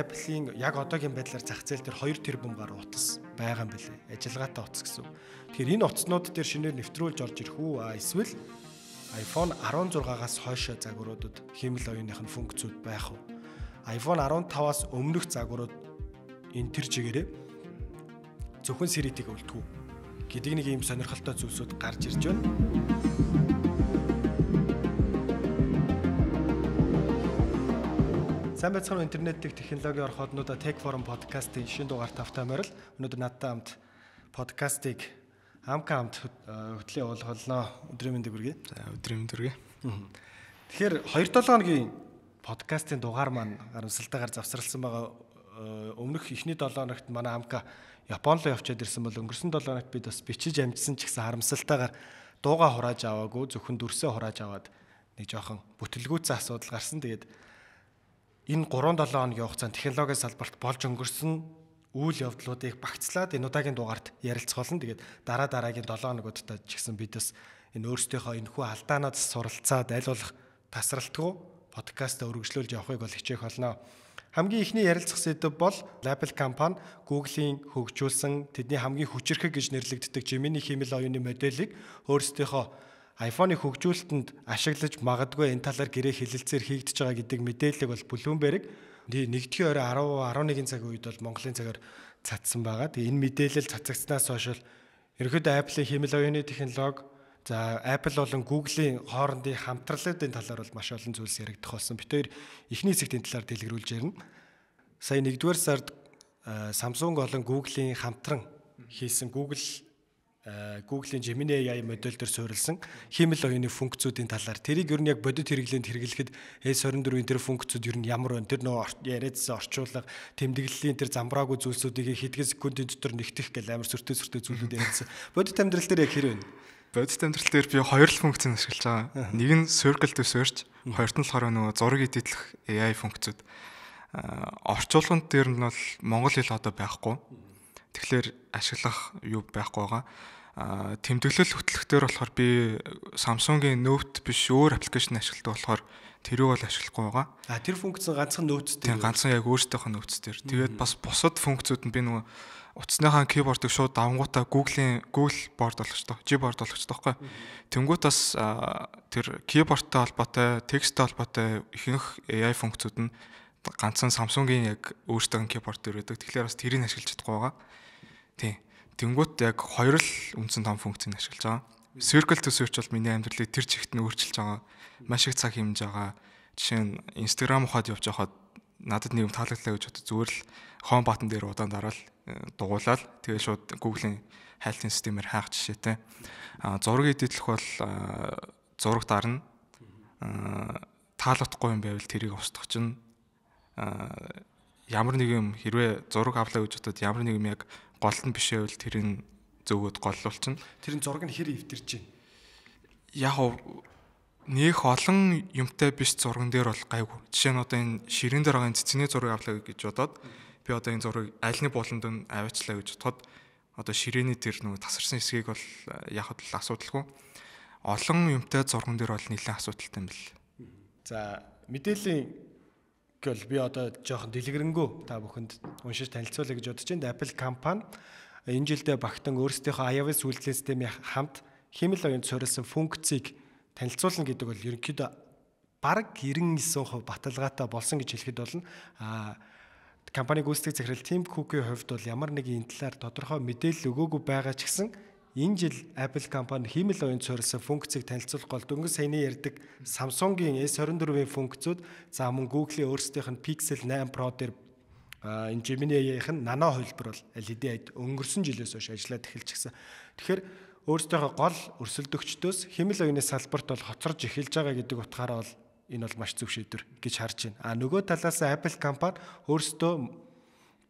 Apple-ийн яг одоогийн байдлаар зах зээл дээр 2 тэрбум гаруй утас байгаа юм билэ. Ажиллагаатай утас гэсэн. Тэгэхээр энэ утаснууд дээр шинээр нэвтрүүлж орж ирэх үү? Эсвэл iPhone 16-аас хойшоо загваруудад хэмэл оюуных нь функцүүд байх уу? iPhone 15-аас өмнөх загварууд энэ төр чигээрээ зөвхөн Siri-ийг үлдгүү гэдэг нэг ийм сонирхолтой зүйлсүүд гарч ирж байна. Сайн байцгаана уу интернеттэй технологи орох однуудаа Tech Forum подкастын шинэ дугаар тавтай морил. Өнөөдөр надтай хамт подкастыг амка хамт хөтлөө уулголноо. Өдрийн мэндийг хүргэе. За өдрийн мэндийг хүргэе. Тэгэхээр 2-7 хоногийн подкастын дугаар маань харамсалтайгаар завсарласан байгаа өмнөх эхний 7 хоногт манай амка Японд руу явчаад ирсэн бол өнгөрсөн 7 хоногт бид бас бичиж амжсан ч гэсэн харамсалтайгаар дууга хурааж аваагүй зөвхөн дүрсээ хурааж аваад нэг жоохон бүтэлгүйцэн асуудал гарсан. Тэгээд энэ 3-7 хоногийн хугацаанд технологийн салбарт болж өнгөрсөн үйл явдлуудыг багцлаад энэ удаагийн дугаарт ярилцах болно. Тэгээд дараа дараагийн 7 хоногт та ч гэсэн бид бас энэ өөрсдийнхөө энэ хүү алдаанаас суралцаад аль болох тасралтгүй подкаст өргөжлүүлж явахыг бол хичээх болно. Хамгийн ихний ярилцах сэдв бол Apple компани Google-ийн хөгжүүлсэн тэдний хамгийн хүчирхэг гэж нэрлэгддэг Gemini хэмэл оюуны моделийг өөрсдийнхөө iPhone-ы хөгжүүлэлтэнд ашиглаж магадгүй энэ талаар гэрээ хилэлцээр хийгдэж байгаа гэдэг мэдээллийг бол Bloomberg нэгдүгээр орой 10 11 цаг үед бол Монголын цагаар цацсан байгаа. Тэгээ энэ мэдээлэл цацагдсанаас хойш л ерөөдөө Apple-ийн хэмэл оюуны технологи За Apple болон Google-ийн хоорондын хамтралуудын талаар бол маш олон зүйлс яригдах болсон. Бид хоёр эхний хэсэгт энэ талаар дэлгэрүүлж ярина. Сая 1-р сард Samsung болон Google-ийн хамтран хийсэн Google Э, Google-ийн Gemini AI модель дээр суурилсан хиймэл оюуны функцүүдийн талаар тэрийг ер нь яг бодит хэрэглээнд хэрэглэхэд S24-ийн тэр функцүүд ер нь ямар байна? Тэр нөө яриадсан орчуулга, тэмдэглэлийн тэр замбраагүй зүйлсүүдийг хэдхэн секундын дотор нэгтгэх гэл амар сүртэй сүртэй зүйлүүд яриадсан. Бодит амьдрал дээр яг хэр байна? Бодит амьдрал дээр би хоёр л функцийг ашиглаж байгаа. Нэг нь circle to search, хоёрт нь болохоор нөгөө зураг эдитлэх AI функцүүд. Э, орчуулганд дээр нь бол монгол хэл одоо байхгүй. Тэгэхээр ашиглах юу байхгүй байгаа тэмдэглэл хөтлөхтөр болохоор би Samsung-гийн Note биш өөр аппликейшн ашигладаг болохоор тэрийг бол ашиглахгүй байгаа. А тэр функц нь ганцхан Note дээр. Тийм ганцхан яг өөртөөх нь Note дээр. Тэгээд бас бусад функцүүд нь би нөгөө утасныхаа keyboard-ыг шууд давнгуудаа Google-ийн Google board болгочтой, Gboard болгочтой байхгүй. Тэнгүүт бас тэр keyboard-тай холбоотой, text-тэй холбоотой ихэнх AI функцүүд нь ганцхан Samsung-гийн яг өөртөөх нь keyboard дээр байдаг. Тэгэхээр бас тэрийг ашиглаж чадахгүй байгаа. Тийм. Тэнгүүт яг хоёр л үндсэн том функцийг ашиглаж байгаа. Circle to Search бол миний амьдралыг тэр чигт нь өөрчилж байгаа. Маш их цаг хэмж байгаа. Жишээ нь Instagram ухаад явж байхад надад нэг юм таалагдлаа гэж бодож зүгээр л home button дээр удаан дараал э, дугуулаад тэгээ шууд Google-ийн хайлтын системээр хаах жишээтэй. А зураг эдитлэх бол зураг дарна. таалагдахгүй юм байвал тэрийг устгах чинь ямар нэг юм хэрвээ зураг авлаа гэж бодоод ямар нэг юм яг гол нь биш байвал тэр нь зөвгөөд голлуулчихна. Тэр нь зураг нь хэр эвдэрч байна. Яг нөх олон юмтай биш зурган дээр бол гайгүй. Жишээ нь одоо энэ ширэн дээр байгаа энэ цэцний зураг авлаа гэж бодоод би одоо энэ зургийг аль нэг болонд нь аваачлаа гэж бодоход одоо ширээний тэр нөгөө тасарсан хэсгийг бол э, яг л асуудалгүй. Олон юмтай зурган дээр бол нэлээд асуудалтай юм бэл. За мэдээллийн гэвэл би одоо жоохон дэлгэрэнгүй та бүхэнд уншиж танилцуулъя гэж бодож байна. Apple компани энэ жилдээ багтан өөрсдийнхөө iOS үйлдвэрлэлийн системийн хамт хэмэл оюунд суурилсан функцийг танилцуулна гэдэг бол ерөнхийдөө бараг 99% баталгаатай болсон гэж хэлэхэд болно. Аа компани гүйцэтгэх захирал Тим Кукийн хувьд бол ямар нэгэн энэ талаар тодорхой мэдээлэл өгөөгүй байгаа ч гэсэн энэ жил Apple компани хиймэл оюун цорилсан функцийг танилцуулах бол дөнгөж саяны ярддаг Samsung-гийн S24-ийн функцүүд за мөн Google-ийн өөрсдийнх нь Pixel 8 Pro дээр энэ Gemini-ийнх нь нано хөлбөр бол аль хэдийн e айд өнгөрсөн жилээс хойш ажиллаад эхэлчихсэн. Тэгэхээр өөрсдийнхөө гол өрсөлдөгчдөөс хэмэл оюуны салбарт бол хоцорж эхэлж байгаа гэдэг утгаараа бол энэ бол маш зөв шийдвэр гэж харж байна. А нөгөө талаас Apple компани өөрсдөө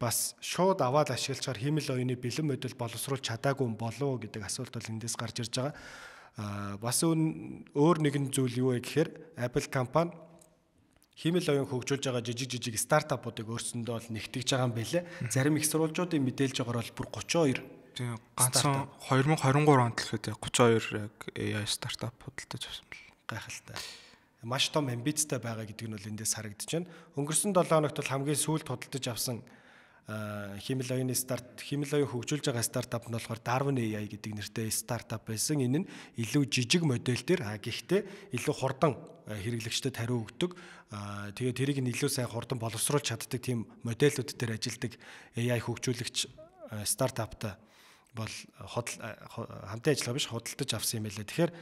бас шууд аваад ашиглачаар хиймэл оюуны бэлэн модуль боловсруулж чадаагүй юм болов уу гэдэг асуулт бол эндээс гарч ирж байгаа. Аа бас өөр нэгэн зүйл юу вэ гэхээр Apple компани хиймэл оюун хөгжүүлж байгаа жижиг жижиг стартапуудыг өөрсөндөө бол нэгтгэж байгаа юм бэлээ. Зарим их сурвалжуудын мэдээлж байгаагаар бол бүр 32 тийм ганцхан 2023 онд л хэд 32 яг AI стартап худалдаж авсан бэл гайхалтай. Маш том амбицтай байгаа гэдэг нь бол эндээс харагдаж байна. Өнгөрсөн 7 хоногт бол хамгийн сүүлд худалдаж авсан Э, химэл оюуны старт химэл оюун хөгжүүлж байгаа стартап нь болохоор Darwin AI гэдэг нэртэй стартап байсан. Энэ нь илүү жижиг модель төр гэхдээ илүү хурдан э, хэрэглэгчдэд хариу өгдөг. Э, Тэгээд тэрийг нь илүү сайн хурдан боловсруулж чаддаг тийм модельүүд дээр ажилладаг AI хөгжүүлэгч стартаптай бол хотл хамтын ажиллагаа биш худалдаж авсан юм байлаа. Тэгэхээр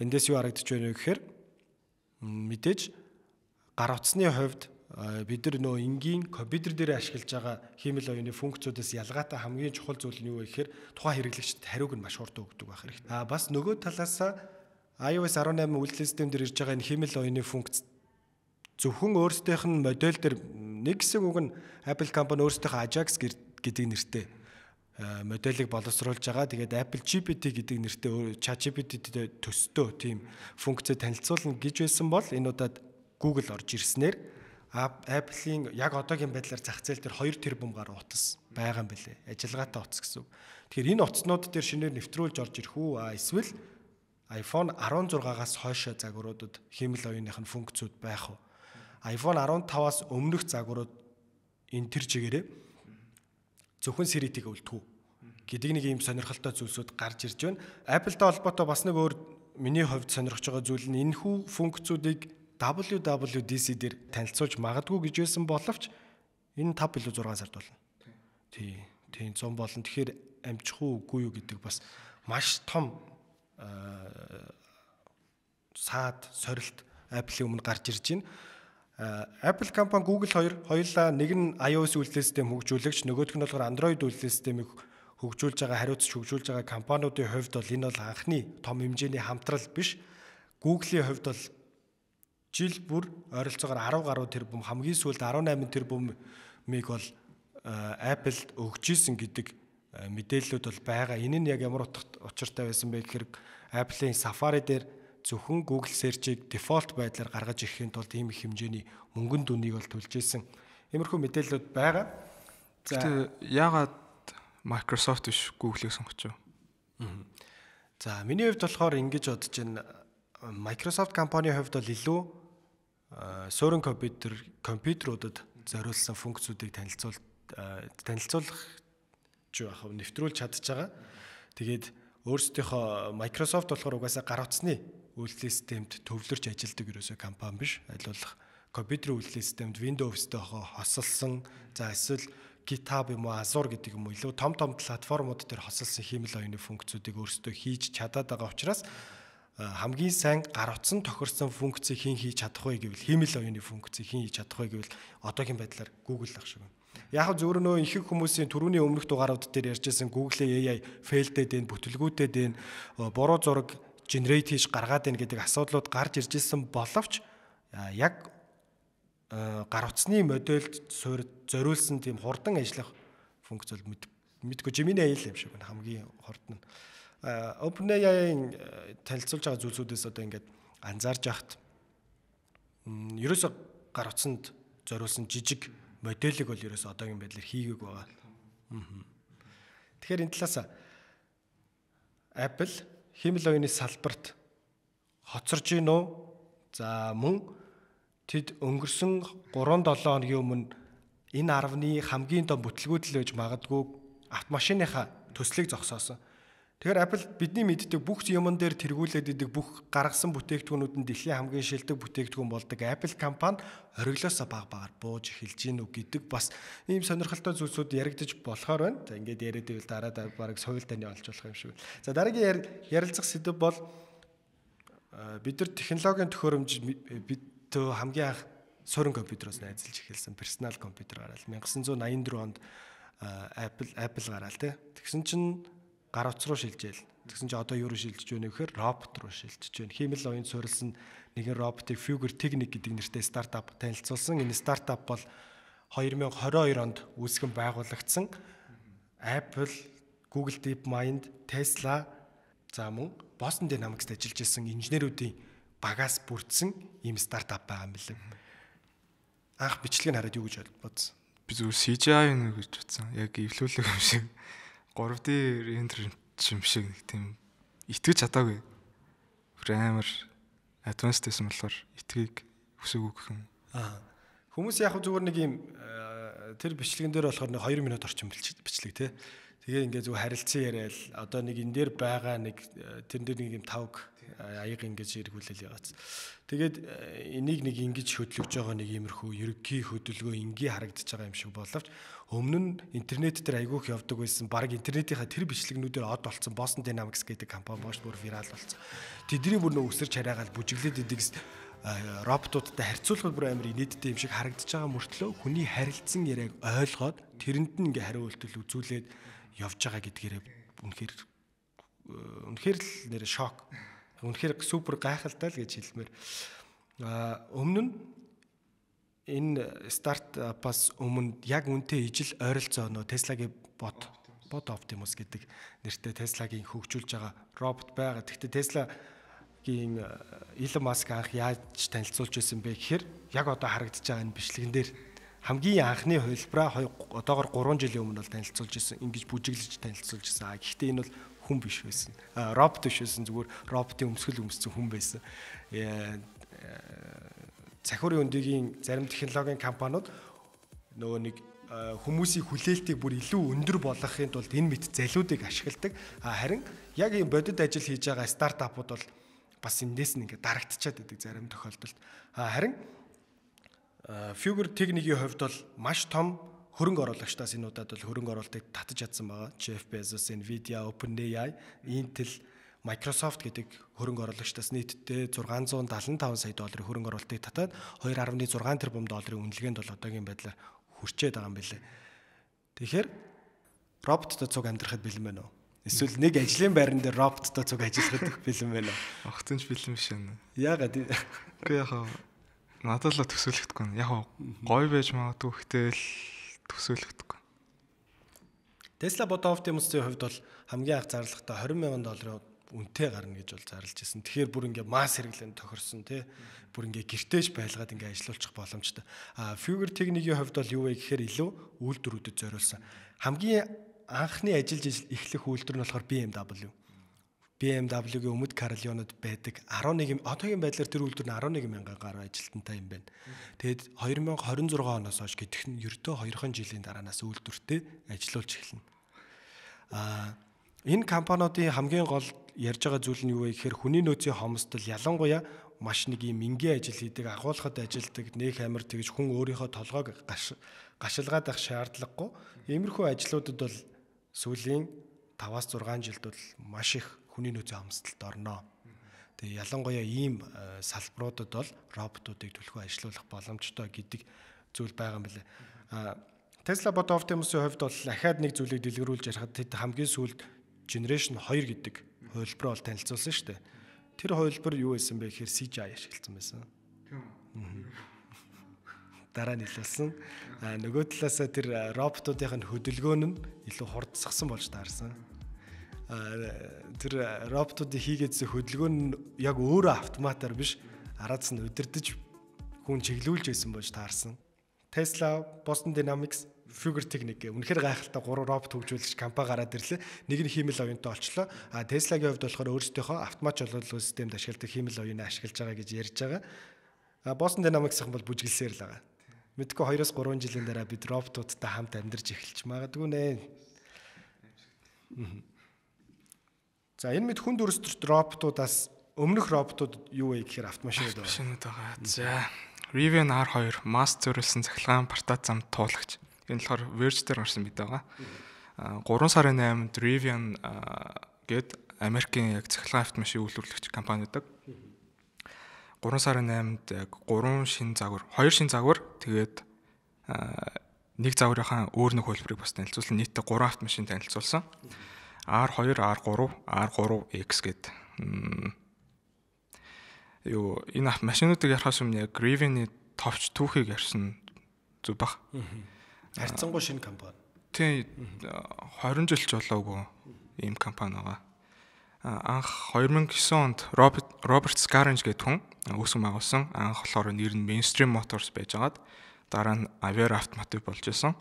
эндээс юу харагдаж байна вэ гэхээр мэдээж гар утасны хувьд Э, бид нар нөө энгийн компьютер дээр ашиглаж байгаа хиймэл оюуны функцүүдээс ялгаатай хамгийн чухал зүйл нь юу вэ гэхээр тухайн хэрэглэгчд хариуг нь маш хурдан өгдөг байх хэрэгтэй. А бас нөгөө талаас iOS 18 үйлдэл систем дээр ирж байгаа энэ хиймэл оюуны функц зөвхөн өөрсдийнх нь модель дээр нэг хэсэг үг нь Apple компани өөрсдийнхөө Ajax гэдэг нэртэй э, модельийг боловсруулж байгаа. Тэгээд Apple GPT гэдэг нэртэй ChatGPT-тэй төстөө тийм функцээ танилцуулна гэж байсан бол энэ удаад Google орж ирснээр Apple-ийн яг одоогийн байдлаар зах зээл дээр 2 тэрбум гаруй утас байгаа юм бэлээ. Ажилгаатай утас гэсэн. Тэгэхээр энэ утаснууд дээр шинээр нэвтрүүлж орж ирэх үү? А эсвэл iPhone 16-аас хойшоо загваруудад хэмэл оюуных нь функцүүд байх уу? iPhone 15-аас өмнөх загварууд энэ төр чигээрээ зөвхөн Siri-г үлдэхүү гэдэг нэг ийм сонирхолтой зүйлсүүд гарч ирж байна. Apple-тай холбоотой бас нэг өөр миний хувьд сонирхож байгаа зүйл нь энэхүү функцүүдийг WWDC дээр танилцуулж магадгүй гэж хэлсэн боловч энэ 5 илүү 6 сард болно. Тий. Тийм 100 болон тэгэхээр амжих уу үгүй юу гэдэг бас маш том э, саад сорилт Apple-ийн өмнө гарч ирж байна. Э, Apple компани Google хоёр хоёулаа нэг нь iOS үйлдвэрлэлийн систем хөгжүүлэгч нөгөөх нь болохоор Android үйлдвэрлэлийн системийг хөгжүүлж байгаа хариуцч хөгжүүлж байгаа компаниудын хувьд бол энэ бол анхны том хэмжээний хамтрал биш. Google-ийн хувьд бол жил бүр ойролцоогоор 10 гаруй тэрбум хамгийн сүүлд 18 тэрбумыг бол э, Apple-д өгч исэн гэдэг э, мэдээллүүд бол байгаа. Энэ нь яг ямар учиртай байсан бэ гэхээр Apple-ийн Safari дээр зөвхөн Google Search-ийг default байдлаар гаргаж ирэхийн тулд ийм их хэмжээний мөнгөн дүнийг бол төлж исэн. Иймэрхүү мэдээллүүд байгаа. За яагаад Microsoft биш Google-ийг сонгочоо? За миний хувьд болохоор ингэж бодож байна. Microsoft компанийн хувьд бол илүү Э, суурин компьютер компьютеруудад зориулсан функцүүдийг танилцуул э, танилцуулах ч яг нь нэвтрүүлж чадж байгаа. Тэгээд өөрсдийнхөө Microsoft болохоор угаасаа гар утсны үйлдлийн системд төвлөрч ажилладаг ерөөсөө компани биш. Айлуулах компьютерийн үйлдлийн системд Windows-тойхоо хосолсон за эсвэл GitHub юм уу Azure гэдэг юм уу илүү том том платформуд дээр хосолсон хиймэл оюуны функцүүдийг өөрсдөө хийж чадаад байгаа учраас mm -hmm Э, хамгийн сайн гар утсан тохирсон функцийг хэн хийж чадах вэ гэвэл хиймэл оюуны функцийг хэн хийж чадах вэ гэвэл одоогийн байдлаар Google ах шиг байна. Яг зөвөр нөө ихэнх хүмүүсийн түрүүний өмнөх дугаарууд дээр ярьжсэн Google AI фейлдэд энэ бүтэлгүүтэд энэ буруу зураг генерейт хийж гаргаад байна гэдэг асуудлууд гарч ирж ирсэн боловч э, яг э, гар утасны модельд зориулсан тийм хурдан ажиллах функц бол мэдгүй Gemini AI л юм шиг байна хамгийн хурд нь. Э, OpenAI-ийн э, танилцуулж байгаа зүйлсүүдээс одоо ингээд анзаарж яхад ерөөсө гар утсанд зориулсан жижиг моделик бол ерөөсө одоогийн байдлаар хийгээг байгаа. Тэгэхээр энэ талаас Apple химэл оюуны салбарт хоцорж гин үү? За мөн тэд өнгөрсөн 3-7 хоногийн өмнө энэ 10-ны хамгийн том бүтлгүүдл байж магадгүй автомашиныхаа төслийг зогсоосон Тэгэхээр Apple бидний мэддэг бүх юмн дээр тэргүүлээд идэг бүх гаргасан бүтээгдэхүүнүүд нь дэлхийн хамгийн шилдэг бүтээгдэхүүн болдог. Apple компани хориглосоо баг багаар бууж эхэлж гинүү гэдэг бас ийм сонирхолтой зүйлсүүд яригдж болохоор байна. За ингээд яриад ивэл дараа дараа бараг соёл тань олж болох юм шиг байна. За дараагийн ярилцах сэдв бол бид нар технологийн төхөөрөмж бид төө хамгийн анх суурин компьютероос найзалж эхэлсэн персонал компьютер гараад 1984 онд Apple Apple гараал тий. Тэгсэн чинь гар утас руу шилжээл. Тэгсэн чинь одоо юу руу шилжиж байна вэ гэхээр робот руу шилжиж байна. Хиймэл оюун суурилсан нэгэн роботыг Fuger Technic гэдэг нэртэй стартап танилцуулсан. Энэ стартап бол 2022 онд үүсгэн байгуулагдсан. Apple, Google DeepMind, Tesla за мөн Boston Dynamics-д ажиллаж байсан инженеруудын багаас бүрдсэн ийм стартап байгаа юм билээ. Анх бичлэгийг хараад юу гэж бодсон? Би зөвхөн CGI нэ гэж бодсон. Яг эвлүүлэх юм шиг. 3D рендер юм шиг нэг тийм итгэж чадаагүй. Амар advanced гэсэн болохоор итгийг хүсэвгүй гэх юм. Аа. Хүмүүс яг зүгээр нэг юм э, тэр бичлэгэн дээр болохоор нэг 2 минут орчим бичлэг тий. Тэгээ ингээ зөв харилцан яриад одоо нэг энэ дээр байгаа нэг э, тэр дээр нэг юм тавг аяг ингэж эргүүлэл яваац. Тэгээд э, энийг нэг ингэж хөдөлгөж байгаа нэг иймэрхүү ерөнхий хөдөлгөө ингээ харагдаж байгаа юм шиг боловч өмнө нь интернет дээр айгүйх явдаг байсан. Бараг интернетийнхаа тэр бичлэгнүүдээр од болцсон Boston Dynamics гэдэг компани боош бүр вирал болцсон. Тэдний бүр нөө өсөрч хараагаал бүжиглээд идэг э, роботуудтай харьцуулахад бүр амар инээдтэй юм шиг харагдаж байгаа мөртлөө хүний харилцсан яриаг ойлгоод тэрэнд нь ингээ хариу үйлдэл үзүүлээд явж байгаа гэдгээрээ үнэхээр э, үнэхээр л нэр шок Үнэхээр супер гайхалтай л гэж хэлмээр өмнө нь энэ стартапаас өмнө яг үнтэй ижил ойролцоо нөө Tesla-гийн бот бот Optimus гэдэг нэртэй Tesla-гийн хөгжүүлж байгаа робот байгаа. Гэхдээ Tesla-гийн Elon Musk анх яаж танилцуулж байсан бэ гэхээр яг одоо харагдаж байгаа энэ бичлэгэн дээр хамгийн анхны хувилбараа одоогор 3 жилийн өмнө бол танилцуулж байсан. Ингиж бүжиглэж танилцуулж байсан. Гэхдээ энэ бол хүн биш байсан. Робот биш байсан зүгээр роботын өмсгөл өмссөн хүн байсан. Цахиурын э, өндгийн зарим технологийн компаниуд нөгөө нэг хүмүүсийн хүлээлтийг бүр илүү өндөр болгохын тулд энэ мэд залуудыг ашигладаг. Харин яг ийм бодит ажил хийж байгаа стартапууд бол бас эндээс нь ингээд дарагдчихад байдаг зарим тохиолдолд. Харин Figure техникийн хувьд бол маш том хөрөнгө оруулагчдаас энэ удаад бол хөрөнгө оруулалтыг татаж чадсан байгаа. Jeff Bezos, Nvidia, OpenAI, Intel, Microsoft гэдэг хөрөнгө оруулагчдаас нийтдээ 675 сая долларын хөрөнгө оруулалтыг татаад 2.6 тэрбум долларын үнэлгээнд бол одоогийн байдлаар хүрчээд байгаа юм билээ. Тэгэхээр роботтой цуг амьдрахад бэлэн байна уу? Эсвэл нэг ажлын байран дээр роботтой цуг ажиллахад бэлэн байна уу? Огцонч бэлэн биш юм. Яагаад? Үгүй яхаа надад л төсөөлөхдгүй. Яг гой байж магадгүй хэвэл төсөөлөгдөхгүй. Tesla бодоовт юмсны хувьд бол хамгийн анх зарлагтаа 20 сая долларын үнэтэй гарна гэж бол зарлж ирсэн. Тэгэхээр бүр ингээ масс хэрэглэн тохирсон тий. Бүр ингээ гэртеж байлгаад ингээ ажилуулчих боломжтой. А Figure Technique-ийн хувьд бол юу вэ гэхээр илүү үйлдвэрүүдэд зориулсан. Хамгийн анхны ажиллаж эхлэх үйлдвэр нь болохоор BMW. BMW-гийн өмнөд Карлионод байдаг 11 одоогийн байдлаар тэр үйлдвэр нь 11 мянган гаруй ажилтнтай юм байна. Тэгэд 2026 оноос хойш гэдэг нь ердөө 2 жилийн дараанаас үйлдвэртэй ажиллаулж эхэлнэ. Аа энэ компаниудын хамгийн гол ярьж байгаа зүйл нь юу вэ гэхээр хүний нөөцийн хомсдол ялангуяа маш нэг юм энгийн ажил хийдэг, агуулгад ажилдаг, нээх амир тэгж хүн өөрийнхөө толгойг гашилгаад байх шаардлагагүй. Иймэрхүү ажлуудад бол сүүлийн 5-6 жилд бол маш их хүний нөөцийн хамсдалд орно. Тэгээ ялангуяа ийм э, салбаруудад бол роботуудыг түлхүү ажилуулах боломжтой гэдэг зүйл байгаа юм билээ. Tesla бод Optimus-ийн хувьд бол ахаад нэг зүйлийг дэлгэрүүлж ярихад тэд хамгийн сүүлд Generation 2 гэдэг хувилбар бол танилцуулсан шүү дээ. Тэр хувилбар юу байсан бэ гэхээр CGI ашигласан байсан. Тийм. Дараа нь илүүлсэн. А нөгөө талаасаа тэр э, роботуудын хөдөлгөөн нь илүү хурдсахсан болж таарсан тэр роботуудыг хийгээдсэн хөдөлгөөн нь яг өөрөө автоматар биш араас нь удирдах хүн чиглүүлж байсан болж таарсан. Tesla, Boston Dynamics, Figure Technic үнэхээр гайхалтай 3 робот хөгжүүлэгч компани гараад ирлээ. Нэг нь хиймэл оюунтай олчлоо. А Tesla-гийн хувьд болохоор өөрсдийнхөө автомат жолоолол системд ашигладаг хиймэл оюуныг ашиглаж байгаа гэж ярьж байгаа. А Boston Dynamics-ын бол бүжгэлсээр л байгаа. Мэдээгүй 2-3 жилийн дараа бид роботуудтай хамт амьдарч эхэлж магадгүй нэ. Аа. За энэ мэд хүнд өрсөлдөлт роботуудаас өмнөх роботууд юу вэ гэхээр автомашинууд байна. Автомашинууд байгаа. За Rivian R2 масс зөрүүлсэн цахилгаан партат зам туулагч. Энэ болохоор Verge дээр гарсан мэдээ байгаа. 3 сарын 8-нд Rivian гээд Америкийн яг цахилгаан автомашин үйлдвэрлэгч компани байдаг. 3 сарын 8-нд яг 3 шин загвар, 2 шин загвар тэгээд нэг загварынхаа өөр нэг хөлбөрийг бас танилцуулсан нийт 3 автомашин танилцуулсан. Mm -hmm. R2, R3, R3X гэд юу энэ машинуудыг ярихаас өмнө яг Rivian-ы товч түүхийг ярьсан зүг баг. Харьцангуй шинэ компани. Тийм 20 жил ч болоогүй ийм компани байгаа. Анх 2009 онд Роберт Роберт Scarange гэдэг хүн үүсгэн байгуулсан. Анх болохоор нэр нь Mainstream Motors байжгаад дараа нь Avera Automotive болж исэн.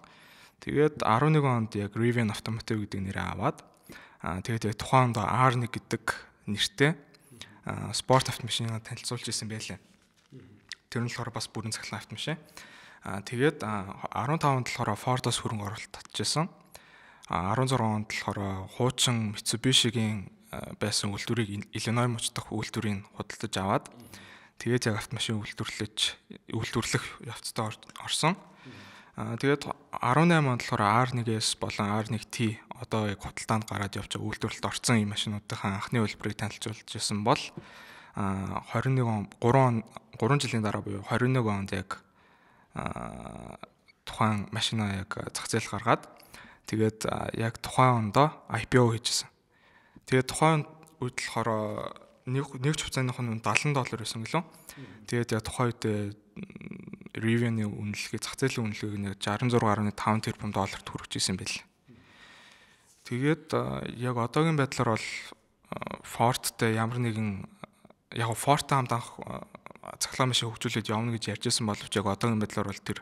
Тэгээд 11 онд яг Rivian Automotive гэдэг нэрээ аваад тэгээд тухайн онд R1 гэдэг нэртэй спорт автомашин танилцуулж исэн байлаа. Тэр нь болохоор бас бүрэн цахилгаан автомашин. Аа тэгээд 15 онд болохоор Ford-оос хөрөнгө оролт татчихсан. 16 онд болохоор хуучин Mitsubishi-гийн байсан үйлдвэрийг Illinois мужид дах үйлдвэрийн худалдаж аваад тэгээд яг автомашин үйлдвэрлэж үйлдвэрлэх явцтай орсон тэгээд 18 онд болохоор R1S болон R1T одоо яг худалдаанд гараад явж байгаа үйлдвэрлэлд орсон энэ машинуудынхаа анхны хөлбөрийг танилцуулж байсан бол 21 он 3 он 3 жилийн дараа буюу 21 онд яг тухайн машина яг зах зээл гаргаад тэгээд яг тухайн ондоо IPO хийжсэн. Тэгээд тухайн үед болохоор нэг нэг хувьцааныхон нь 70 доллар байсан гэлөө. Тэгээд яг тухайн үед revenue үнэлгээ зах зээлийн үнэлгээг нэг 66.5 тэрбум долларт хүрчихсэн байл. Тэгээд яг одоогийн байдлаар бол Ford-тэй ямар нэгэн яг Ford-тай хамт анх цахилгаан машин хөгжүүлээд явна гэж ярьжсэн боловч яг одоогийн байдлаар бол тэр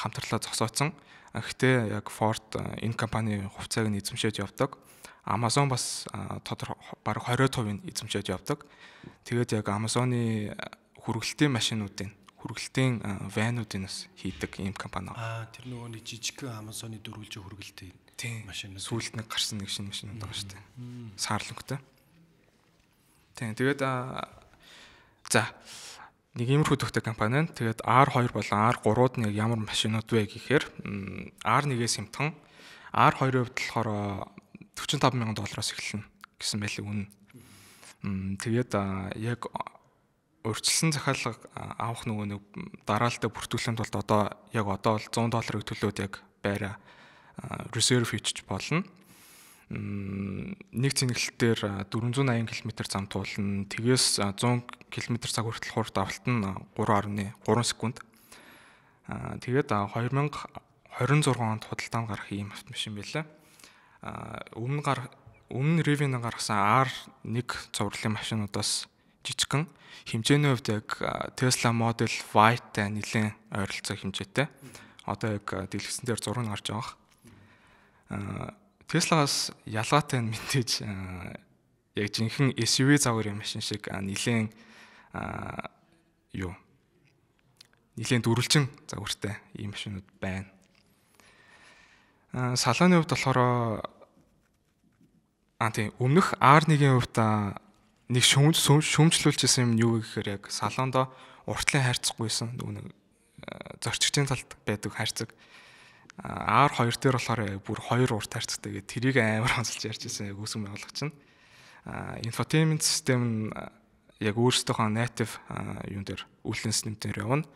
хамтлаа зогсооцсон. Гэхдээ яг Ford энэ компани хувьцааг нь эзэмшээд явдаг. Amazon бас тодор бараг 20% нь эзэмшээд явдаг. Тэгээд яг Amazon-ы хүргэлтийн машинуудын хүргэлтийн вануудын бас хийдэг ийм компани. Аа тэр нөгөө нэг жижиг Amazon-ы дөрвөлжийн хүргэлтийн машин. Сүүлд нэг гарсан нэг шинэ машинууд байгаа шүү дээ. Саарлангтай. Тийм тэгээд за нэг иймэрхүү төвтэй компани байна. Тэгээд R2 болон R3-д нэг ямар машинууд вэ гэхээр R1-ээс хэмтэн R2-ийн хувьд болохоор 45 сая доллараас эхэлнэ гэсэн байлиг үнэ. Тэгээд яг өөрчлөсөн захиалга авах нөгөө нэг дараалтаа бүртгүүлэхэд бол одоо яг одоо бол 100 долларыг төлөөд яг байраа reserve хийчих болно. Нэг цэнгэлтээр 480 км зам туулна. Тэгээс 100 км цаг хүртэл хурд авалт нь 3.3 секунд. Тэгээд 2026 онд худалдаанд гарах ийм автомашин байлаа. Өмнө гар өмнө Rivian гаргасан R1 цувралын машинуудаас жижигхэн хэмжээний хувьд яг Tesla Model Y-тай нэлээд ойролцоо хэмжээтэй. Одоо яг дэлгэсэн дээр зураг гарч байгаа. Tesla-гаас ялгаатай нь мэдээж яг жинхэнэ SUV загварын машин шиг нэлээд юу нэлээд дөрвөлжин загвартай ийм машинууд байна. Салааны хувьд болохоор аа тийм өмнөх R1-ийн хувьд нэг шөмж шөмжлүүлчихсэн юм юу гэхээр яг салондо уртлын хайрцаггүйсэн нэг э, зорчигчийн талд байдаг хайрцаг аар хоёр дээр болохоор бүр хоёр урт хайрцагтай гэдэг тэрийг амар онцолж ярьж ирсэн яг үүсгэн байгуулагч нь инфотеймент систем нь э, яг өөрсдийнхөө native юун дээр үйлчлэн системээр явна.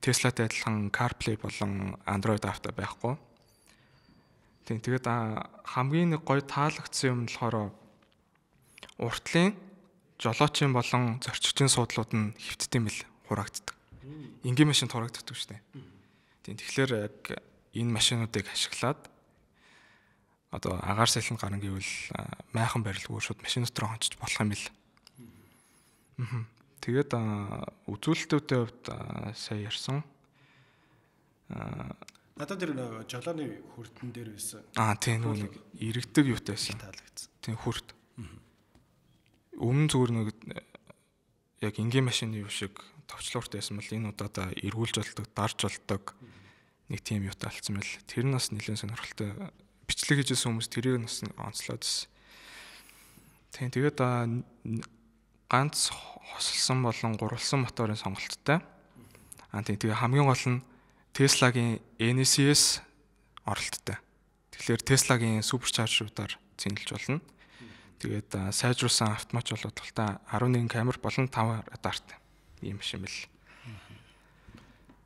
Tesla-тай адилхан CarPlay болон Android Auto байхгүй. Тийм тэгээд хамгийн нэг гоё таалагдсан юм нь болохоор уртлын жолоочийн болон зорчигчийн суудлууд нь хөвддөм бил хураагддаг. Ингийн машин хураагддаг шүү дээ. Тийм тэгэхээр яг энэ машинуудыг ашиглаад одоо агаар салхинд гарна гэвэл майхан барилгүй шууд машин дотор хончиж болох юм бил. Тэгээд үзүүлэлтүүдийн хувьд сая ярьсан. Надад тэр жолооны хөртөн дээр байсан. Аа тийм нэг иргэдэг юутай байсан. Таалагдсан. Тийм хөрт өмнө зүгээр нэг э, яг энгийн машины юу шиг товчлууртай байсан бол энэ удаадаа эргүүлж болдог, дарж болдог нэг тийм юутай алдсан байл. Тэр нь бас нэлээд сонирхолтой бичлэг хийжсэн хүмүүс тэрийг нь бас онцлоод бас Тийм тэгээд ганц хосолсон болон гурвалсан моторын сонголттой. Аа тийм тэгээ хамгийн гол нь Tesla-гийн NCS оролттой. Тэгэхээр Tesla-гийн supercharger-уудаар зинэлж болно. Тэгээд сайжруулсан автомат болоод талтай 11 камер болон 5 радартай ийм шимэл.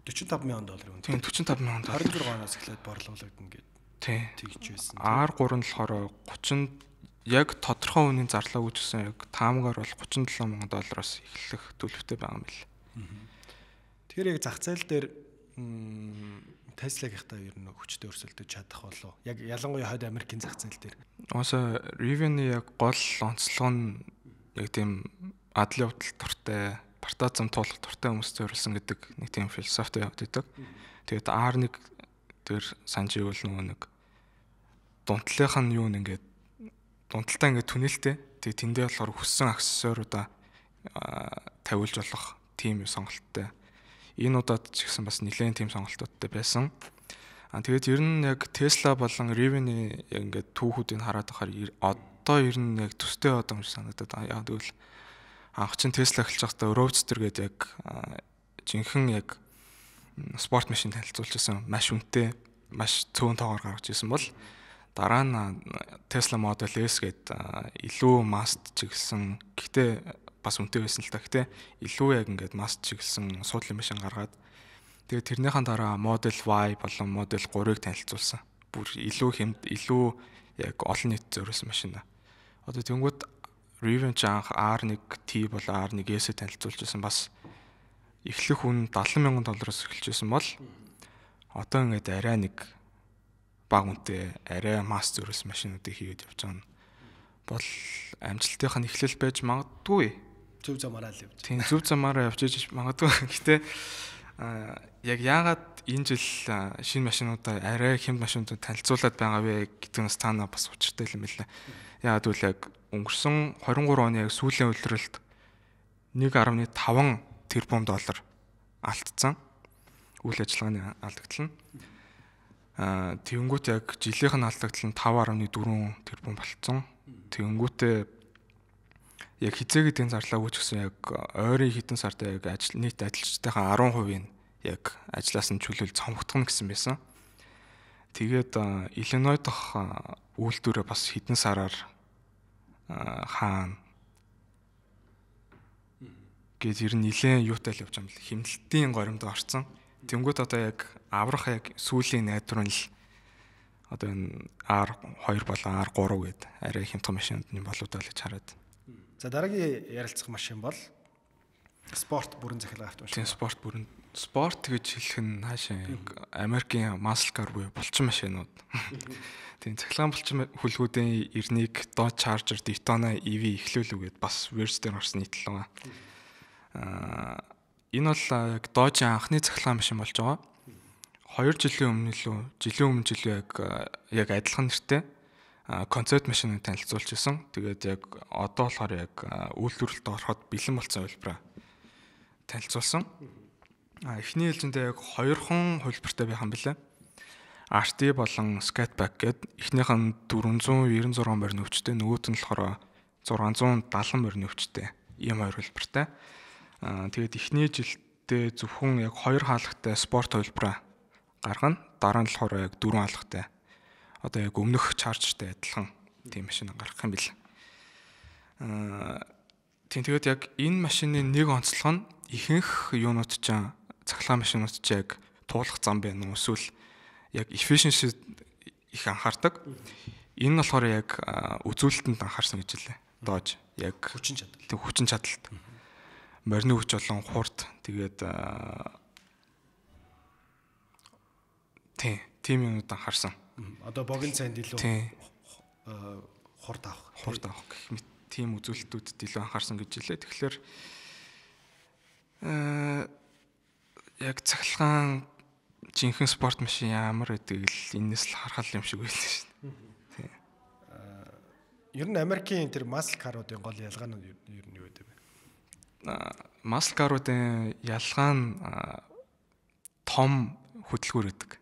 45 мянган доллар үнэ. Тийм 45 мянган доллар. 26 оноос эхлээд борлуулагдана гэдэг. Тийм. Тэгж байсан. R3 нь болохоор 30 яг тодорхой үнийн зарлаа үүсгэсэн яг таамгаар бол 37 мянган доллараас эхлэх төлөвтэй байгаа юм байна. Тэгэхээр яг зах зээл дээр Tesla-гийнхтаа ер нь хүчтэй өрсөлдөж чадах болов. Яг ялангуяа хойд Америкийн зах зээл дээр. Оосо Riven-ийн яг гол онцлог нь яг тийм адлын явдал туртай, партазам туулах туртай хүмүүст зориулсан гэдэг нэг тийм философи явд идэг. Тэгээд R1 дээр сандживэл нөгөө нэг дундлынх нь юу нэг ингээд дундалтаа ингээд түнэлтэй. Тэгээд тэндээ болохоор хүссэн аксессууруудаа тавиулж болох тийм сонголттой энэ удаад ч гэсэн бас нэлээд тийм сонголтуудтай байсан. А тэгээд ер нь яг Tesla болон Rivian-ы яг ингээд түүхүүдийг хараад байхаар одоо ер нь яг төстэй одом шиг санагдаад яа тэгвэл анх чинь Tesla эхэлж байхдаа Roadster гэдэг яг жинхэнэ яг спорт машин танилцуулчихсан маш үнэтэй маш цөөн тоогоор гаргаж ирсэн бол дараа нь Tesla Model S гээд илүү маст чиглсэн гэхдээ бас үнэтэй байсан л та. Гэтэ илүү яг ингээд маст чиглэсэн суудлын машин гаргаад тэгээ тэрнийхэн дараа Model Y болон Model 3-ыг танилцуулсан. Бүр илүү хэмд илүү яг олон нийт зориулсан машин. Одоо тэнгууд Revenge анх R1T болон R1S-ийг танилцуулж байсан бас эхлэх үн 70 мянган доллараас эхэлж байсан бол одоо ингээд арай нэг баг үнэтэй арай масс зориулсан машинуудыг хийгээд явж байгаа нь бол амжилтынх нь эхлэл байж магадгүй Зөв замаараа л явж. Тийм зөв замаараа явж иж магадгүй. Гэтэ а яг яагаад энэ жил шинэ машинуудаа арай хямд машинуудад танилцуулаад байгаа вэ гэдэг нь тана бас учиртай юм байна лээ. Яагаад гэвэл яг өнгөрсөн 23 оны яг сүүлийн үйлрэлт 1.5 тэрбум доллар алдсан. Үйл ажиллагааны алдагдал нь аа тэгэнгүүт яг жилийнх нь алдагдал нь 5.4 тэрбум болцсон. Тэгэнгүүтээ яг хизээгээ тэн зарлаа үүсгэсэн яг ойрын хитэн сартаа яг ажил нийт ажилчдынхаа 10% нь яг ажиллаас нь чөлөөл цомгтгоно гэсэн байсан. Тэгээд Иллиной дох үйлдвэрээ бас хитэн сараар хаана гэж ер нь нилээн юутай л явж байгаа юм хэмнэлтийн горимд орцсон. Тэнгүүт одоо яг аврах яг сүүлийн найдвар нь л одоо энэ R2 болон R3 гээд арай хямдхан машинд нь болоод л гэж хараад. За дараагийн ярилцах машин бол спорт бүрэн захилгаан автомашин. Тийм спорт бүрэн спорт гэж хэлэх нь хаашаа Америкийн muscle car буюу булчин машинууд. Тийм цахилгаан булчин хүлгүүдийн эрнийг Dodge Charger, Daytona EV эхлүүлүүгээд бас Verster гарсан нийтлэл байгаа. Аа энэ бол яг Dodge-ийн анхны цахилгаан машин болж байгаа. 2 жилийн өмнө лөө жилийн өмнө жил яг яг адилхан нэртэй концерт машиныг танилцуулж исэн. Тэгээд яг одоо болохоор яг үйлдвэрлэлд ороход бэлэн болсон хувилбараа танилцуулсан. А эхний ээлжиндээ яг хоёрхан хувилбартай байхан билээ. RT болон Skatback гэд эхнийх нь 496 морин өвчтэй нөгөөт нь болохоор 670 морин өвчтэй ийм хоёр хувилбартай. Аа тэгээд эхний жилдээ зөвхөн яг хоёр хаалгатай спорт хувилбараа гаргана. Дараа нь болохоор яг дөрван хаалгатай одоо яг өмнөх чаржтай адилхан тийм машин гарах юм бэл. Аа тийм тэгээд яг энэ машины нэг онцлог нь ихэнх юунууд ч цахилгаан машинууд ч яг туулах зам байна уу эсвэл яг efficiency их анхаардаг. Энэ нь болохоор яг үзүүлэлтэнд анхаарсан гэж хэлээ. Дож яг хүчин чадал. Тэг хүчин чадалт. Морины хүч болон хурд тэгээд тий, тийм юмуд анхаарсан. Одоо богино цайнд илүү хурд авах. Хурд авах гэх мэт тийм үзүүлэлтүүдэд илүү анхаарсан гэж хэлээ. Тэгэхээр аа э, яг цахилгаан жинхэнэ спорт машин ямар гэдэг л энэс л харахад юм шиг байлаа шүү дээ. Ер нь Америкийн тэр масл каруудын гол ялгаа нь ер нь юу гэдэг вэ? Аа масл каруудын ялгаа нь том хөдөлгүүр гэдэг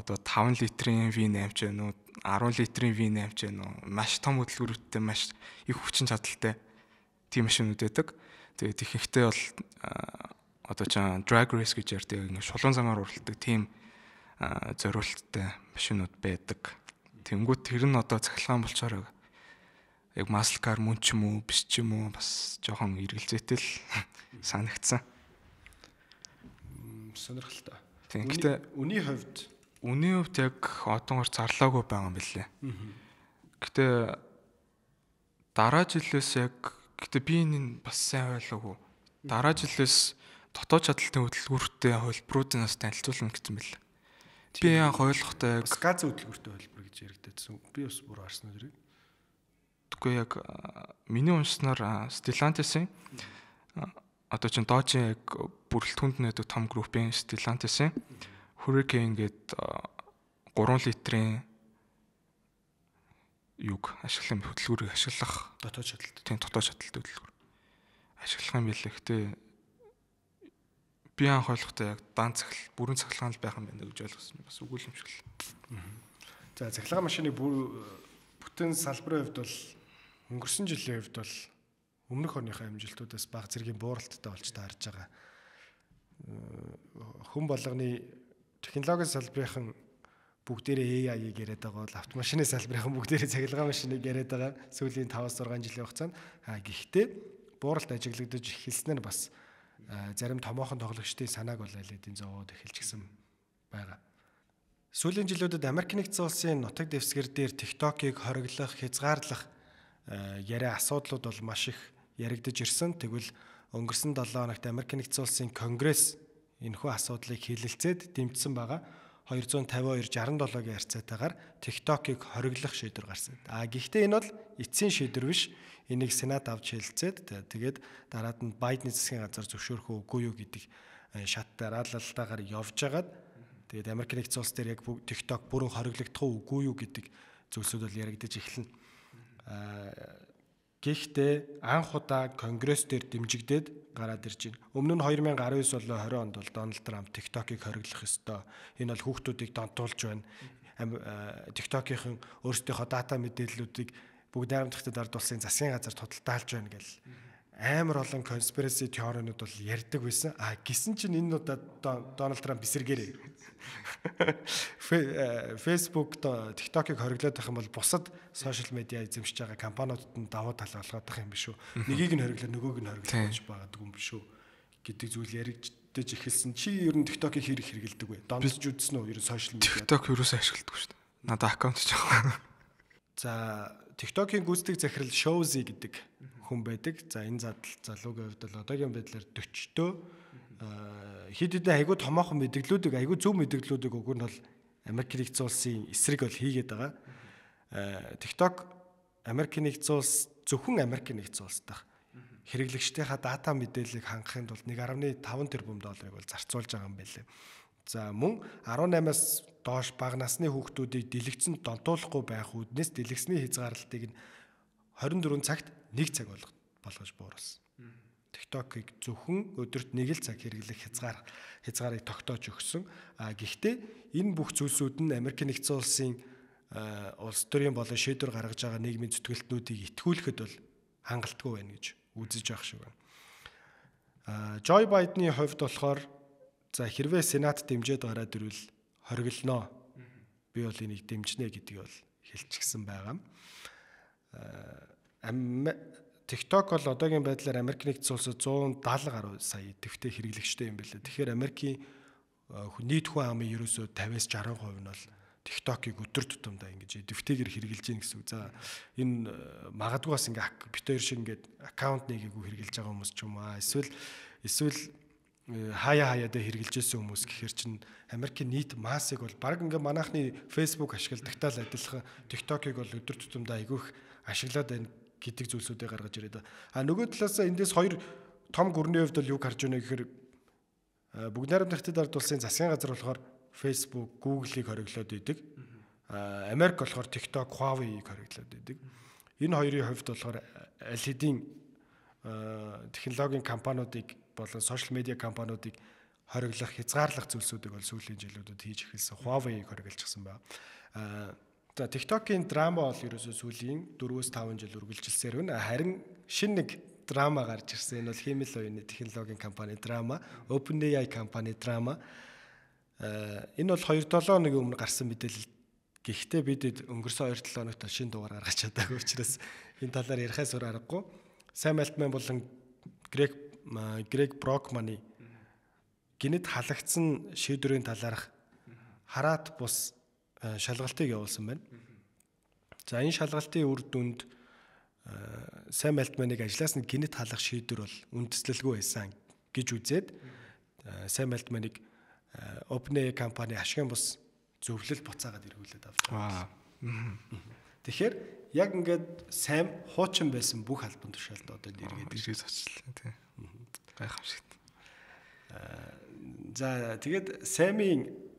одоо 5 литрийн V8 ч байна уу 10 литрийн V8 ч байна уу маш том хөдөлгөөрөлттэй маш их хүчин чадалтай тийм машинууд байдаг. Тэгээд ихэнхдээ бол одоо жаа drag race гэж ярьдаг ингээд шулуун замаар уралдаг тийм зориулттай машинууд байдаг. Тэнгүүт тэр нь одоо цахилгаан болчоор яг muscle car мөн ч юм уу биш ч юм уу бас жоохон эргэлзээтэй л санагдсан. Сонирхолтой. Тийм. Гэтэ үний хувьд Үний хувьд яг одонгор зарлаагүй байгаа юм билээ. Гэтэ дараа жилээс яг гэтэ би энэ бас сайн ойлгоогүй. Дараа жилээс дотоод чадалтын хөдөлгүүртэй хөлбрүүд нас танилцуулна гэсэн билээ. Би яг ойлгохтой яг газ хөдөлгүүртэй хөлбөр гэж яригддагсан. Би бас бүр харсан хэрэг. Тэгэхгүй яг миний уншсанаар Stellantis-ийн одоо чин Dodge-ийн яг бүрэлдэхүүнд нэг том группийн Stellantis-ийн mm -hmm Hurricane гээд 3 литрийн юг ашиглах хөдөлгүүрийг ашиглах дотоод шатлалт. Тийм дотоод шатлалт хөдөлгүүр. Ашиглах юм билээ. Гэтэ би анх ойлгохдоо яг дан цахил бүрэн цахилгаан л байх юм байна гэж ойлгосон. Бас үгүй юм шиг л. За цахилгаан машины бүр бүтэн салбарын хувьд бол өнгөрсөн жилийн хувьд бол өмнөх орныхаа амжилтуудаас баг зэргийн бууралттай болж таарж байгаа. Хүн болгоны технологийн салбарын бүгдээрээ AI-ийг яриад байгаа бол автомашины салбарын бүгдээрээ цахилгаан машиныг яриад байгаа сүүлийн 5-6 жилийн хугацаанд а гэхдээ бууралт ажиглагдаж эхэлснээр бас зарим томоохон тоглогчдын санааг бол аль хэдийн зовоод эхэлчихсэн байгаа. Сүүлийн жилүүдэд Америк нэгдсэн улсын нутаг дэвсгэр дээр TikTok-ыг хориглох, хязгаарлах яриа асуудлууд бол маш их яригдж ирсэн. Тэгвэл өнгөрсөн 7 хоногт Америк нэгдсэн улсын Конгресс энэхүү асуудлыг хилэлцээд дэмжсэн байгаа 252 67-гийн харьцаатайгаар TikTok-ыг хориглох шийдвэр гарсан. А гэхдээ энэ бол эцсийн шийдвэр биш. Энийг Сенат авч хэлэлцээд тэгээд дараад нь Байдны засгийн газар зөвшөөрөх үгүй юу гэдэг э, шаттай раалалтаагаар явж агаад тэгээд Америк нэгдсэн улс дээр яг TikTok бүрэн хориглогдох уу үгүй юу гэдэг зүйлсүүд бол яригдаж эхэлнэ. Э, Гэхдээ анх удаа Конгресс дээр дэмжигдээд гараад ирж байна. Өмнө нь 2019 болон 20 онд бол Дональд Трамп TikTok-ыг хориглох ёстой. Энэ бол хүүхдүүдийг донтуулж байна. Э, TikTok-ийн өөрсдийнхөө дата мэдээллүүдийг бүгд найрамдахтад ардулсан засгийн газар тодталтаалж байна гэл амар олон конспираси теоринууд бол ярьдаг байсан. А гисэн чинь энэ удаад Дональд Трамп эсэргээрээ. Э, Facebook, TikTok-ыг хориглоод байх юм бол бусад сошиал медиа эзэмшиж байгаа компаниудад нь давуу тал олгоод байх юм биш үү? Нэгийг нь хориглоо, нөгөөг нь хориглоо гэж байгаа юм биш үү? гэдэг зүйл яригддаж эхэлсэн. Чи ер нь TikTok-ыг хэрэг хэрэгэлдэг вэ? Донтж үзсэн үү? Ер нь сошиал медиа. TikTok юусаа ашигладаг шүү дээ. Надаа аккаунт ч авахгүй. За TikTok-ийн гүйцэтгэх захирал Showzy гэдэг хүн байдаг. За энэ задал залуугийн хувьд л одоогийн байдлаар 40 төө э, хэд хэдэн айгүй томоохон мэдгэлүүдийг айгүй зөв мэдгэлүүдийг уг нь бол Америк нэгдсэн улсын эсрэг бол хийгээд байгаа. Э, TikTok Америк нэгдсэн улс зөвхөн Америк нэгдсэн улсдах хэрэглэгчдийнхаа дата мэдээллийг хангахын тулд 1.5 тэрбум долларыг бол зарцуулж байгаа юм байлээ. За мөн 18-аас доош бага насны хүүхдүүдийг дэлгэцэнд донтуулахгүй байх үүднээс дэлгэцний хязгаарлалтыг нь 24 цагт 1 цаг болгож болгож бууруулсан. TikTok-ыг зөвхөн өдөрт нэг л цаг хэрэглэх хязгаар хязгаарыг тогтоож өгсөн. А гэхдээ энэ бүх зүйлсүүд нь Америк нэгдсэн улсын улс төрийн болон шийдвэр гаргаж байгаа нийгмийн зүтгэлтнүүдийг итгүүлэхэд бол хангалтгүй байна гэж үзэж явах шиг байна. А Joy Biden-ийн хувьд болохоор за хэрвээ Сенат дэмжиж гараад ирвэл хориглоно. Би бол энийг дэмжнэ гэдгийг бол хэлчихсэн байгаа. А TikTok бол одоогийн байдлаар Америк нэгдсэн улсад 170 гаруй сая төвтэй хэрэглэгчтэй юм байна лээ. Тэгэхээр Америкийн э, нийт хүн амын ерөөсөө 50-60% нь бол TikTok-ыг өдөр тутамдаа ингэж идэвхтэйгээр хэрэгжилж гин гэсэн үг. За энэ э, магадгүй бас ингээ бит хоёр шиг ингээд аккаунт нэгийг хэрэгжилж байгаа хүмүүс ч юм аа. Эсвэл эсвэл э, хаяа хаяадаа хэрэгжилжсэн хүмүүс гэхэр чинь Америкийн нийт массыг бол баг ингээ манайхны Facebook ашигладагтаа л адилхан TikTok-ыг бол өдөр тутамдаа айгүйх ашиглаад байна гэдэг зүйлсүүдээ гаргаж ирээд а нөгөө талаас эндээс хоёр том гүрний хувьд бол юу гарч ийнэ гэхээр бүгд найрамд нахтад ард улсын засгийн газар болохоор Facebook, Google-ийг хориглоод идэг. Америк болохоор TikTok, Huawei-ийг хориглоод идэг. Энэ хоёрын хувьд болохоор аль хэдийн e технологийн компаниудыг болон сошиал медиа компаниудыг хориглох, хязгаарлах зүйлсүүдийг бол сүүлийн жилүүдэд хийж эхэлсэн. Huawei-ийг хоригложсэн байна. За TikTok-ийн драма бол ерөөсөө сүүлийн 4-5 жил үргэлжилсээр байна. Харин шин нэг драма гарч ирсэн. Энэ бол хиймэл оюуны технологийн компани драма, OpenAI компани драма. Э, энэ бол 2-7 өдрийн өмнө гарсан мэдээлэл. Гэхдээ бид өнгөрсөн 2-7 өнөрт шинэ дугаар гаргаж чадаагүй учраас энэ талаар ярихаас өөр аргагүй. Sam Altman болон Greg Greg Brockman-ы гинэд халагдсан шийдвэрийн талаарх хараат бус Э, шалгалтыг явуулсан байна. За энэ шалгалтын үр дүнд э, сайн Альтманыг ажлаас нь гинт халах шийдвэр бол үндэслэлгүй байсан гэж үзээд э, сайн Альтманыг OpenAI компани ашигын бус зөвлөл буцаагаад эргүүлээд авч байгаа. Тэгэхээр яг ингээд сайн хуучин байсан бүх албан тушаалд одоо нэргээд ирж очлаа тий. Гайхамшигт. За тэгээд Саймийн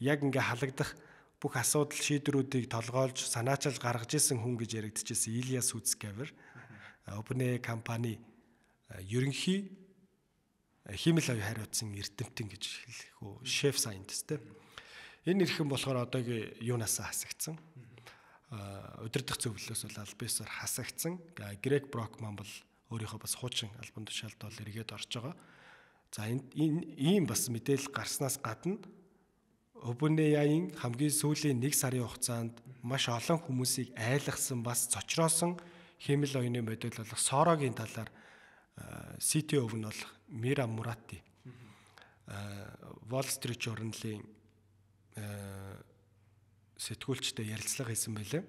яг ингээ халагдах бүх асуудал шийдвэрүүдийг толгоолж санаачилж гаргаж исэн хүн гэж яригдчихсэн Ильяс Үзкавер э, OpenAI компани э, ерөнхий э, химэл ав хариуцсан эрдэмтэн гэж хэлэх үү шеф сайнтист те энэ ирхэн болохоор одоогийн юунаас хасагдсан удирдах зөвлөлөөс бол альбисаар хасагдсан грек брокман бол өөрийнхөө бас хуучин албан тушаалд бол эргээд орж байгаа за энэ ийм бас мэдээлэл гарснаас гадна Обунеяин хамгийн сүүлийн нэг сарын хугацаанд маш олон хүмүүсийг айлгсан бас цочроосон хэмэл оюуны бодол болох Сорогийн талаар э, CTO нь бол Мира Мурати. Э, Wall Street Journal-ийн э, сэтгүүлчтэй ярилцлага хийсэн байлаа.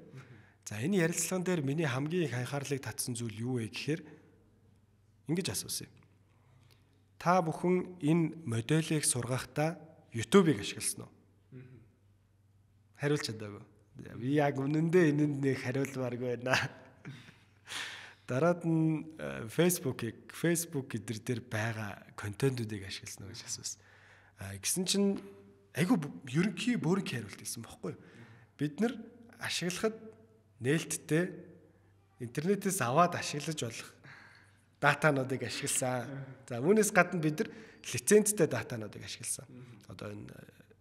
За энэ ярилцлаган дээр миний хамгийн их анхаарлыг татсан зүйл юу вэ гэхээр ингэж асуусан юм. Та бүхэн энэ модельийг сургахдаа YouTube-ыг ашигласан уу? хариулж чадаагүй. Би яг үнэндээ энэнд нэг хариулмаарг байна. Дараад нь э, Facebook-ийг Facebook эдэр дээр байгаа контентуудыг ашигласан уу гэж асуусан. Гэсэн чинь айгүй ерөнхий бүрэн хариулт хэлсэн бохоггүй. Бид нар ашиглахад нээлттэй интернетээс аваад ашиглаж болох датануудыг ашигласан. За үүнээс гадна бид нар лицензтэй датануудыг ашигласан. Одоо энэ э,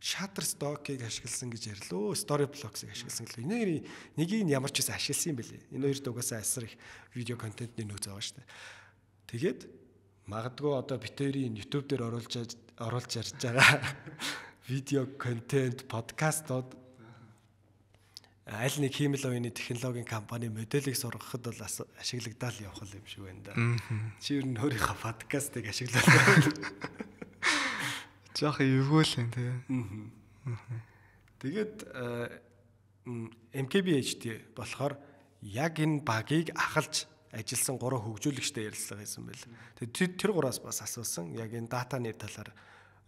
Shutterstock-ыг ашигласан гэж ярилөө. Storyblocks-ыг ашигласан гэлээ. Энийг нэгийг ямар ч байсан ашигласан юм бэлээ. Энэ хоёр дугасаа асар их видео контентны нөөц байгаа шүү дээ. Тэгээд магадгүй одоо битэрийн YouTube дээр оруулж оруулж ярьж байгаа видео контент, подкастууд аль нэг хиймэл оюуны технологийн компани модельийг сургахад бол ашиглагдал явах юм шиг байна да. Чи ер нь өөрийнхөө подкастыг ашиглаад байна Жохон эвгөөлэн тий. Тэгээд MKBHD э, болохоор яг энэ багийг ахалж ажилласан гурван хөгжүүлэгчтэй ярилцлага хийсэн байл. Тэгээд тэр гураас бас асуусан яг энэ датаны талаар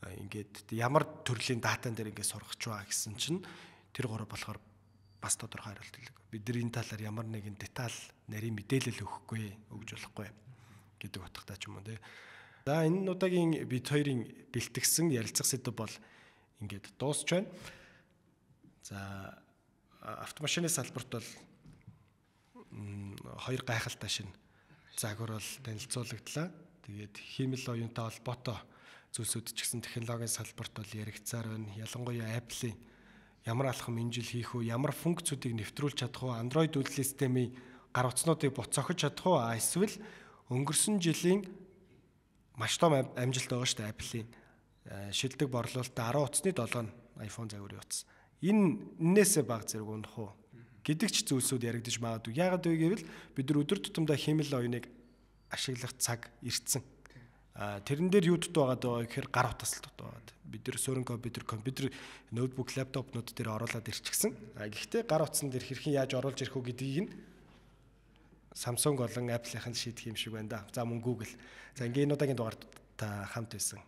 э, ингээд ямар төрлийн датан дээр ингээд сургах ч ба гэсэн чинь тэр гурав болохоор бас тодорхой хариулт хэлэв. Бид нар энэ талаар ямар нэгэн деталь нарийн мэдээлэл өгөхгүй, өгж болохгүй гэдэг утгатай ч юм уу тий. За энэ удаагийн бид хоёрын бэлтгэсэн ярилцах сэдв бол ингээд дуусч байна. За автомашины салбарт бол хоёр гайхалтай шинэ загвар бол танилцуулагдлаа. Тэгээд хиймэл оюунтай холбоотой зүйлсүүд ч гэсэн технологийн салбарт бол яригцаар байна. Ялангуяа Apple-ийн ямар алхам энэ жил хийх үү, ямар функцүүдийг нэвтрүүлж чадах уу, Android үйлдвэрлэлийн системийн гар утаснуудыг буцаохиж чадах уу, эсвэл өнгөрсөн жилийн маш том амжилт байгаа шүү дээ Apple-ийн э, шилдэг борлуулалтаа 10 утасны 7 нь iPhone загварын утас. Энэ нээсээ баг зэрэг унах уу гэдэг ч зүйлсүүд яригдж магадгүй. Яагаад вэ гэвэл бид нар өдөр тутамдаа хэмэл оюуныг ашиглах цаг ирсэн. А э, тэрэн дээр юу дот байгаад байгаа гэхээр гар утас л дот байгаад. Бид нар суурин компьютер компьютер ноутбук лаптопнууд дээр оруулаад ирчихсэн. А гэхдээ гар утсан дээр хэрхэн яаж оруулж ирэх үү гэдгийг нь Samsung болон Apple-ийн шийдэх юм шиг байна да. За мөн Google. За ингээи энэ удаагийн дугаар та хамт байсан.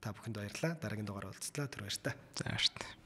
Та бүхэнд баярлалаа. Дараагийн дугаар уулзлаа. Тэр баяр та. За баяр та.